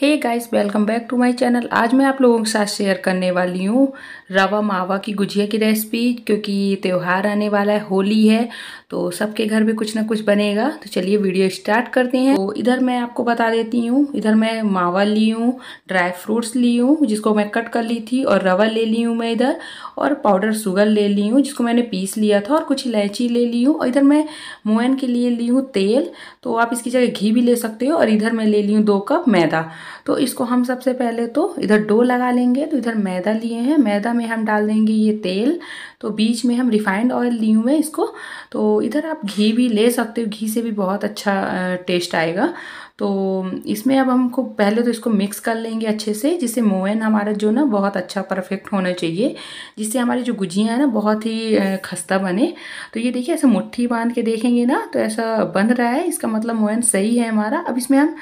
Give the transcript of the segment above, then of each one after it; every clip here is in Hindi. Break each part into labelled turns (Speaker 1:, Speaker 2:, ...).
Speaker 1: hey guys welcome back to my channel आज मैं आप लोगों के साथ शेयर करने वाली हूँ रवा मावा की गुजिया की रेसिपी क्योंकि त्यौहार आने वाला है होली है तो सबके घर में कुछ ना कुछ बनेगा तो चलिए वीडियो स्टार्ट करते हैं तो इधर मैं आपको बता देती हूँ इधर मैं मावा ली हूँ ड्राई फ्रूट्स ली हूँ जिसको मैं कट कर ली थी और रवा ले ली हूँ मैं इधर और पाउडर शुगर ले ली हूँ जिसको मैंने पीस लिया था और कुछ इलायची ले ली हूँ और इधर मैं मोहन के लिए ली हूँ तेल तो आप इसकी जगह घी भी ले सकते हो और इधर मैं ले ली हूँ दो कप मैदा तो इसको हम सबसे पहले तो इधर डो लगा लेंगे तो इधर मैदा लिए हैं मैदा में हम डाल देंगे ये तेल तो बीच में हम रिफाइंड ऑयल लिए हुए हैं इसको तो इधर आप घी भी ले सकते हो घी से भी बहुत अच्छा टेस्ट आएगा तो इसमें अब हमको पहले तो इसको मिक्स कर लेंगे अच्छे से जिससे मोयन हमारा जो ना बहुत अच्छा परफेक्ट होना चाहिए जिससे हमारी जो गुजियाँ हैं ना बहुत ही खस्ता बने तो ये देखिए ऐसा मुट्ठी बांध के देखेंगे ना तो ऐसा बन रहा है इसका मतलब मोयन सही है हमारा अब इसमें हम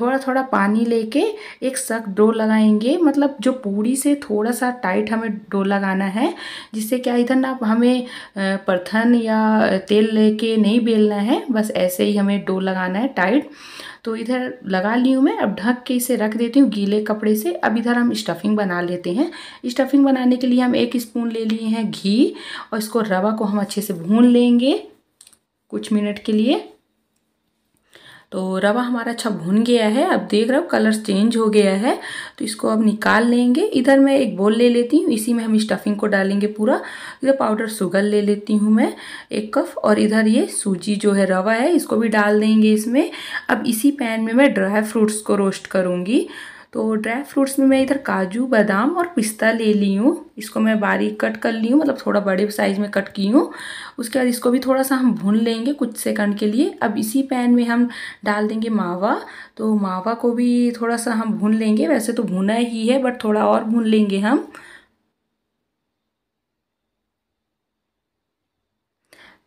Speaker 1: थोड़ा थोड़ा पानी लेके एक सख्त डो लगाएंगे मतलब जो पूरी से थोड़ा सा टाइट हमें डो लगाना है जिससे क्या इधर ना हमें परथन या तेल ले नहीं बेलना है बस ऐसे ही हमें डो लगाना है टाइट तो इधर लगा ली हूँ मैं अब ढक के इसे रख देती हूँ गीले कपड़े से अब इधर हम स्टफिंग बना लेते हैं स्टफिंग बनाने के लिए हम एक स्पून ले लिए हैं घी और इसको रवा को हम अच्छे से भून लेंगे कुछ मिनट के लिए तो रवा हमारा अच्छा भुन गया है अब देख रहे हो कलर चेंज हो गया है तो इसको अब निकाल लेंगे इधर मैं एक बोल ले लेती हूँ इसी में हम स्टफिंग को डालेंगे पूरा इधर पाउडर शुगर ले लेती हूँ मैं एक कप और इधर ये सूजी जो है रवा है इसको भी डाल देंगे इसमें अब इसी पैन में मैं ड्राई फ्रूट्स को रोस्ट करूँगी तो ड्राई फ्रूट्स में मैं इधर काजू बादाम और पिस्ता ले ली हूँ इसको मैं बारीक कट कर ली हूँ मतलब थोड़ा बड़े साइज़ में कट की हूँ उसके बाद इसको भी थोड़ा सा हम भून लेंगे कुछ सेकंड के लिए अब इसी पैन में हम डाल देंगे मावा तो मावा को भी थोड़ा सा हम भून लेंगे वैसे तो भुना ही है बट थोड़ा और भून लेंगे हम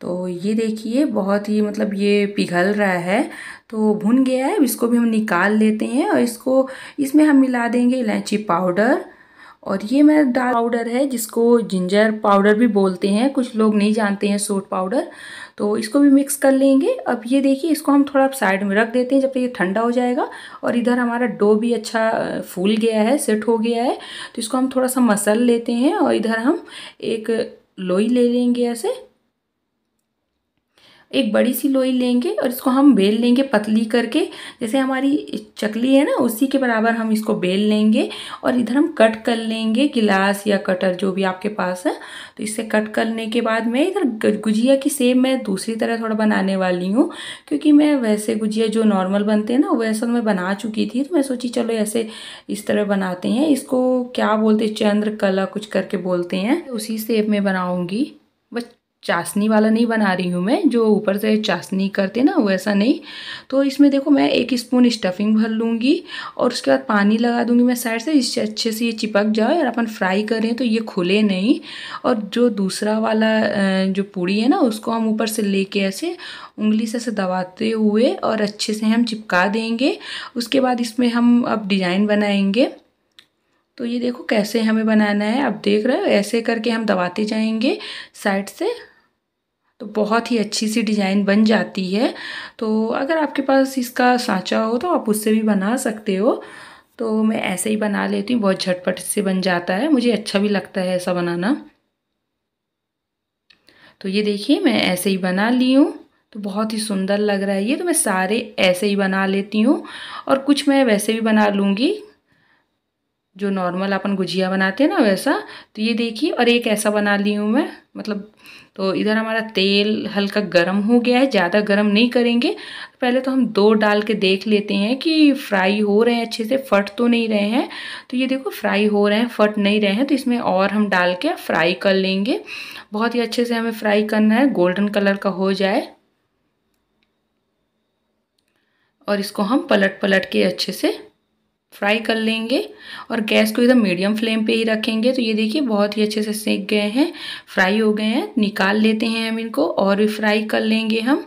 Speaker 1: तो ये देखिए बहुत ही मतलब ये पिघल रहा है तो भुन गया है इसको भी हम निकाल लेते हैं और इसको इसमें हम मिला देंगे इलायची पाउडर और ये मेरा डाल पाउडर है जिसको जिंजर पाउडर भी बोलते हैं कुछ लोग नहीं जानते हैं सोट पाउडर तो इसको भी मिक्स कर लेंगे अब ये देखिए इसको हम थोड़ा साइड में रख देते हैं जब तक ये ठंडा हो जाएगा और इधर हमारा डो भी अच्छा फूल गया है सेट हो गया है तो इसको हम थोड़ा सा मसल लेते हैं और इधर हम एक लोई ले लेंगे ऐसे एक बड़ी सी लोई लेंगे और इसको हम बेल लेंगे पतली करके जैसे हमारी चकली है ना उसी के बराबर हम इसको बेल लेंगे और इधर हम कट कर लेंगे गिलास या कटर जो भी आपके पास है तो इससे कट करने के बाद मैं इधर गुजिया की सेम मैं दूसरी तरह थोड़ा बनाने वाली हूँ क्योंकि मैं वैसे गुजिया जो नॉर्मल बनते हैं ना वैसे मैं बना चुकी थी तो मैं सोची चलो ऐसे इस तरह बनाते हैं इसको क्या बोलते चंद्र कला कुछ करके बोलते हैं उसी सेप में बनाऊँगी बस चाशनी वाला नहीं बना रही हूँ मैं जो ऊपर से चाशनी करते ना वैसा नहीं तो इसमें देखो मैं एक स्पून स्टफिंग भर लूँगी और उसके बाद पानी लगा दूँगी मैं साइड से इससे अच्छे से ये चिपक जाए और अपन फ्राई करें तो ये खुले नहीं और जो दूसरा वाला जो पूड़ी है ना उसको हम ऊपर से ले ऐसे उंगली से ऐसे दबाते हुए और अच्छे से हम चिपका देंगे उसके बाद इसमें हम अब डिज़ाइन बनाएंगे तो ये देखो कैसे हमें बनाना है आप देख रहे हो ऐसे करके हम दबाते जाएंगे साइड से तो बहुत ही अच्छी सी डिज़ाइन बन जाती है तो अगर आपके पास इसका सांचा हो तो आप उससे भी बना सकते हो तो मैं ऐसे ही बना लेती हूँ बहुत झटपट से बन जाता है मुझे अच्छा भी लगता है ऐसा बनाना तो ये देखिए मैं ऐसे ही बना ली हूँ तो बहुत ही सुंदर लग रहा है ये तो मैं सारे ऐसे ही बना लेती हूँ और कुछ मैं वैसे भी बना लूँगी जो नॉर्मल अपन गुजिया बनाते हैं ना वैसा तो ये देखिए और एक ऐसा बना ली हूँ मैं मतलब तो इधर हमारा तेल हल्का गर्म हो गया है ज़्यादा गर्म नहीं करेंगे पहले तो हम दो डाल के देख लेते हैं कि फ्राई हो रहे हैं अच्छे से फट तो नहीं रहे हैं तो ये देखो फ्राई हो रहे हैं फट नहीं रहे हैं तो इसमें और हम डाल के फ्राई कर लेंगे बहुत ही अच्छे से हमें फ्राई करना है गोल्डन कलर का हो जाए और इसको हम पलट पलट के अच्छे से फ्राई कर लेंगे और गैस को एकदम मीडियम फ्लेम पे ही रखेंगे तो ये देखिए बहुत ही अच्छे से सेक गए हैं फ्राई हो गए हैं निकाल लेते हैं हम इनको और भी फ्राई कर लेंगे हम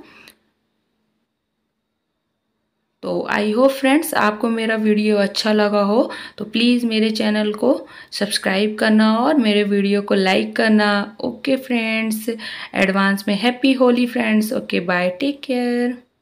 Speaker 1: तो आई होप फ्रेंड्स आपको मेरा वीडियो अच्छा लगा हो तो प्लीज़ मेरे चैनल को सब्सक्राइब करना और मेरे वीडियो को लाइक करना ओके फ्रेंड्स एडवांस में happy Holi friends okay bye take care